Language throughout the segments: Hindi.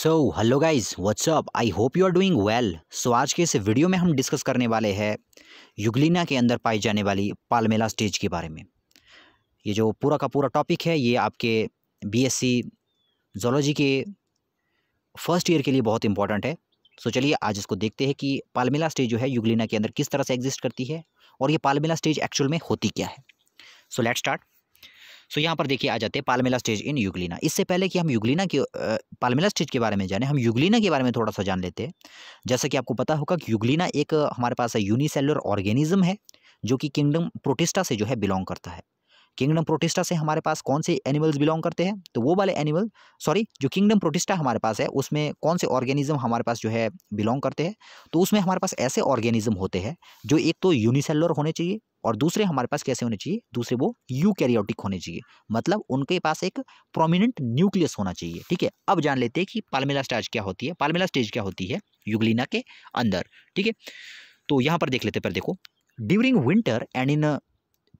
so hello guys what's up I hope you are doing well so आज के इस वीडियो में हम डिस्कस करने वाले हैं युगलिना के अंदर पाई जाने वाली पालमेला स्टेज के बारे में ये जो पूरा का पूरा टॉपिक है ये आपके बीएससी जोलॉजी के फर्स्ट ईयर के लिए बहुत इंपॉर्टेंट है सो चलिए आज इसको देखते हैं कि पालमेला स्टेज जो है युगलिना के अंदर किस तरह से एग्जिस्ट करती है और ये पालमेला स्टेज एक्चुअल में होती क्या है सो लेट स्टार्ट सो यहाँ पर देखिए आ जाते हैं पालमेला स्टेज इन यूगलिना इससे पहले कि हम युगलिना के पालमेला स्टेज के बारे में जाने हम यूगलिना के बारे में थोड़ा सा जान लेते हैं जैसा कि आपको पता होगा कि यूगलिना एक हमारे पास यूनिसेलुलर ऑर्गेनिज्म है जो कि किंगडम प्रोटिस्टा से जो है बिलोंग करता है किंगडम प्रोटिस्टा से हमारे पास कौन से एनिमल्स बिलोंग करते हैं तो वो वाले एनिमल सॉरी जो किंगडम प्रोटिस्टा हमारे पास है उसमें कौन से ऑर्गेनिज्म हमारे पास जो है बिलोंग करते हैं तो उसमें हमारे पास ऐसे ऑर्गेनिज्म होते हैं जो एक तो यूनिसेलर होने चाहिए और दूसरे हमारे पास कैसे होने चाहिए दूसरे वो यूकैरियोटिक होने चाहिए मतलब उनके पास एक प्रोमिनेंट न्यूक्लियस होना चाहिए ठीक है अब जान लेते हैं कि पालमेला स्टेज क्या होती है पालमेला स्टेज क्या होती है युगलिना के अंदर ठीक है तो यहाँ पर देख लेते पर देखो during winter and in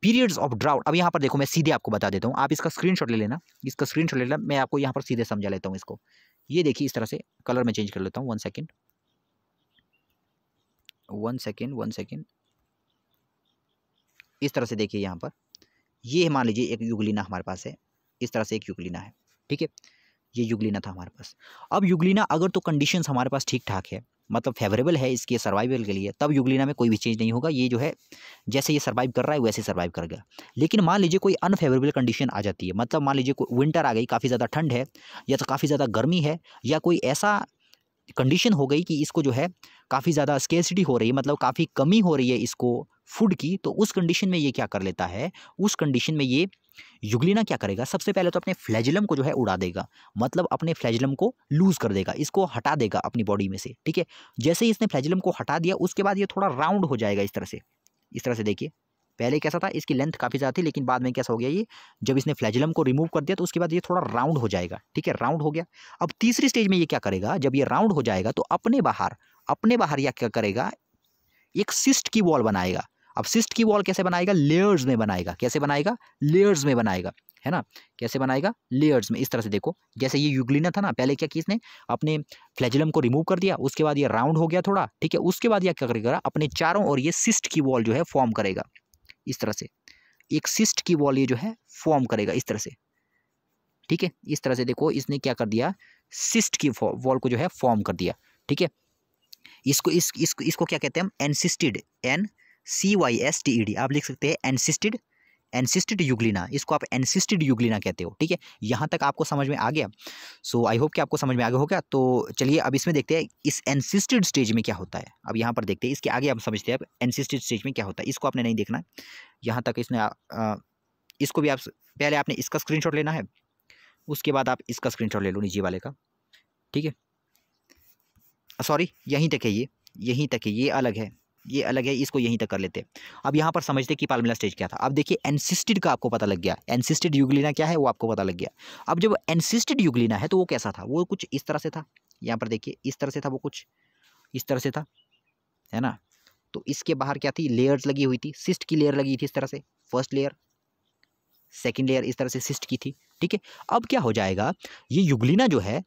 periods of drought अब यहाँ पर देखो मैं सीधे आपको बता देता हूँ आप इसका स्क्रीन ले लेना इसका स्क्रीन ले लेना मैं आपको यहाँ पर सीधे समझा लेता हूँ इसको ये देखिए इस तरह से कलर में चेंज कर लेता हूँ one second one second one second इस तरह से देखिए यहाँ पर ये मान लीजिए एक युगलीना हमारे पास है इस तरह से एक युगलीना है ठीक है ये युगलिना था हमारे पास अब युगलिना अगर तो कंडीशंस हमारे पास ठीक ठाक है मतलब फेवरेबल है इसके सर्वाइवल के लिए तब युगलिना में कोई भी चेंज नहीं होगा ये जो है जैसे ये सर्वाइव कर रहा है वैसे सर्वाइव कर गया लेकिन मान लीजिए कोई अनफेवरेबल कंडीशन आ जाती है मतलब मान लीजिए कोई विंटर आ गई काफ़ी ज़्यादा ठंड है या तो काफ़ी ज़्यादा गर्मी है या कोई ऐसा कंडीशन हो गई कि इसको जो है काफ़ी ज़्यादा स्केसिटी हो रही है मतलब काफ़ी कमी हो रही है इसको फूड की तो उस कंडीशन में ये क्या कर लेता है उस कंडीशन में ये युगलिना क्या करेगा सबसे पहले तो अपने फ्लैजिलम को जो है उड़ा देगा मतलब अपने फ्लैजलम को लूज़ कर देगा इसको हटा देगा अपनी बॉडी में से ठीक है जैसे ही इसने फ्लैजिलम को हटा दिया उसके बाद ये थोड़ा राउंड हो जाएगा इस तरह से इस तरह से देखिए पहले कैसा था इसकी लेंथ काफ़ी ज़्यादा थी लेकिन बाद में कैसा हो गया ये जब इसने फ्लैजिलम को रिमूव कर दिया तो उसके बाद ये थोड़ा राउंड हो जाएगा ठीक है राउंड हो गया अब तीसरी स्टेज में ये क्या करेगा जब ये राउंड हो जाएगा तो अपने बाहर अपने बाहर यह क्या करेगा एक सिस्ट की वॉल बनाएगा अब सिस्ट की वॉल कैसे बनाएगा लेयर्स में बनाएगा कैसे बनाएगा लेयर्स में बनाएगा है ना कैसे बनाएगा लेयर्स में इस तरह से देखो जैसे ये यूग्लिना था ना पहले क्या किया इसने अपने फ्लैजिलम को रिमूव कर दिया उसके बाद ये राउंड हो गया थोड़ा ठीक है उसके बाद यह क्या करेगा अपने चारों और ये सिस्ट की वॉल जो है फॉर्म करेगा इस तरह से एक सिस्ट की वॉल ये जो है फॉर्म करेगा इस तरह से ठीक है इस तरह से देखो इसने क्या कर दिया सिस्ट की वॉल को जो है फॉर्म कर दिया ठीक है इसको इस, इसको इसको क्या कहते हैं हम encysted N C Y S T E D आप लिख सकते हैं एनसिस्टिड एनसिस्टिड यूग्लिना इसको आप एनसिस्टिड यूग्लिना कहते हो ठीक है यहाँ तक आपको समझ में आ गया सो आई होप कि आपको समझ में आ गया होगा तो चलिए अब इसमें देखते हैं इस एनसिस्टिड स्टेज में क्या होता है अब यहाँ पर देखते हैं इसके आगे आप समझते हैं अब एनसिस्टेड स्टेज में क्या होता है इसको आपने नहीं देखना यहाँ तक इसने आ, आ, इसको भी आप पहले आपने इसका शॉट लेना है उसके बाद आप इसका शॉट ले लो निजी वाले का ठीक है सॉरी यहीं तक है ये यहीं तक है ये अलग है ये अलग है इसको यहीं तक कर लेते हैं अब यहाँ पर समझते कि पालमिला स्टेज क्या था अब देखिए एनसिस्टिड का आपको पता लग गया एनसिस्टेड युगलिना क्या है वो आपको पता लग गया अब जब एनसिस्टिड युगलिना है तो वो कैसा था वो कुछ इस तरह से था यहाँ पर देखिए इस तरह से था वो कुछ इस तरह से था है ना तो इसके बाहर क्या थी लेयर्स लगी हुई थी सिस्ट की लेयर लगी थी इस तरह से फर्स्ट लेयर सेकेंड लेयर इस तरह से सिस्ट की थी ठीक है अब क्या हो जाएगा ये युगलिना जो है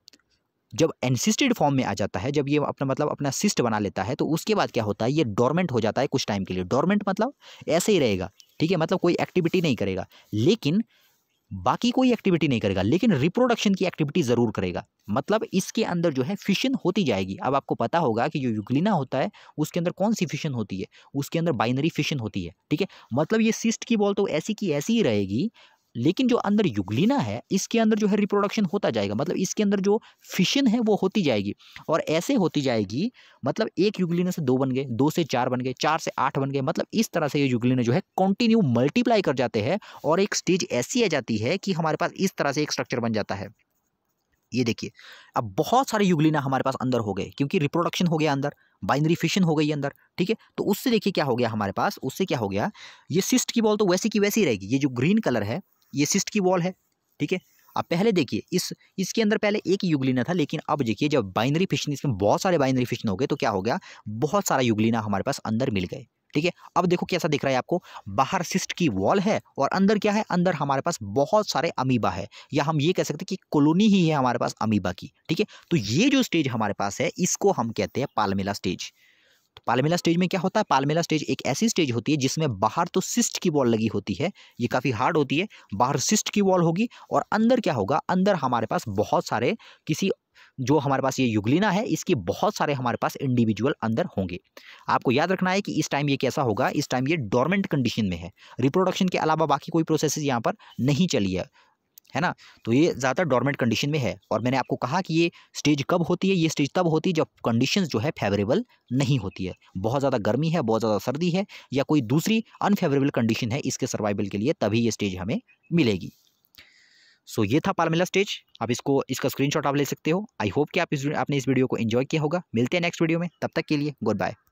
जब एनसिस्टेड फॉर्म में आ जाता है जब ये अपना मतलब अपना सिस्ट बना लेता है तो उसके बाद क्या होता है ये डोरमेंट हो जाता है कुछ टाइम के लिए डॉर्मेंट मतलब ऐसे ही रहेगा ठीक है मतलब कोई एक्टिविटी नहीं करेगा लेकिन बाकी कोई एक्टिविटी नहीं करेगा लेकिन रिप्रोडक्शन की एक्टिविटी ज़रूर करेगा मतलब इसके अंदर जो है फिशन होती जाएगी अब आपको पता होगा कि जो युगलिना होता है उसके अंदर कौन सी फिशन होती है उसके अंदर बाइनरी फिशन होती है ठीक है मतलब ये सिस्ट की बॉल तो ऐसी की ऐसी ही रहेगी लेकिन जो अंदर युगलिना है इसके अंदर जो है रिप्रोडक्शन होता जाएगा मतलब इसके अंदर जो फिशन है वो होती जाएगी और ऐसे होती जाएगी मतलब एक युगलिना से दो बन गए दो से चार बन गए चार से आठ बन गए मतलब इस तरह से ये युगलिना जो है कंटिन्यू मल्टीप्लाई कर जाते हैं और एक स्टेज ऐसी आ जाती है कि हमारे पास इस तरह से एक स्ट्रक्चर बन जाता है ये देखिए अब बहुत सारे युगलिना हमारे पास अंदर हो गए क्योंकि रिप्रोडक्शन हो गया अंदर बाइनरी फिशन हो गई अंदर ठीक है तो उससे देखिए क्या हो गया हमारे पास उससे क्या हो गया ये सिस्ट की बॉल तो वैसी की वैसी रहेगी ये जो ग्रीन कलर है ये सिस्ट की वॉल है ठीक है अब पहले देखिए इस इसके अंदर पहले एक युगलीना था लेकिन अब देखिए जब बाइनरी फिशन इसमें बहुत सारे बाइनरी फिशन हो गए तो क्या हो गया बहुत सारा युगलीना हमारे पास अंदर मिल गए ठीक है अब देखो कैसा दिख रहा है आपको बाहर सिस्ट की वॉल है और अंदर क्या है अंदर हमारे पास बहुत सारे अमीबा है या हम ये कह सकते हैं कि कॉलोनी ही है हमारे पास अमीबा की ठीक है तो ये जो स्टेज हमारे पास है इसको हम कहते हैं पालमेला स्टेज तो पालमेला स्टेज में क्या होता है पालमेला स्टेज एक ऐसी स्टेज होती है जिसमें बाहर तो सिस्ट की वॉल लगी होती है ये काफ़ी हार्ड होती है बाहर सिस्ट की वॉल होगी और अंदर क्या होगा अंदर हमारे पास बहुत सारे किसी जो हमारे पास ये युगलिना है इसके बहुत सारे हमारे पास इंडिविजुअल अंदर होंगे आपको याद रखना है कि इस टाइम ये कैसा होगा इस टाइम ये डोरमेंट कंडीशन में है रिप्रोडक्शन के अलावा बाकी कोई प्रोसेस यहाँ पर नहीं चली है है ना तो ये ज़्यादातर डॉर्मेंट कंडीशन में है और मैंने आपको कहा कि ये स्टेज कब होती है ये स्टेज तब होती है जब कंडीशंस जो है फेवरेबल नहीं होती है बहुत ज़्यादा गर्मी है बहुत ज़्यादा सर्दी है या कोई दूसरी अनफेवरेबल कंडीशन है इसके सर्वाइवल के लिए तभी ये स्टेज हमें मिलेगी सो so, ये था पालमेला स्टेज आप इसको इसका स्क्रीनशॉट आप ले सकते हो आई होप कि आप इस आपने इस वीडियो को एंजॉय किया होगा मिलते हैं नेक्स्ट वीडियो में तब तक के लिए गुड बाय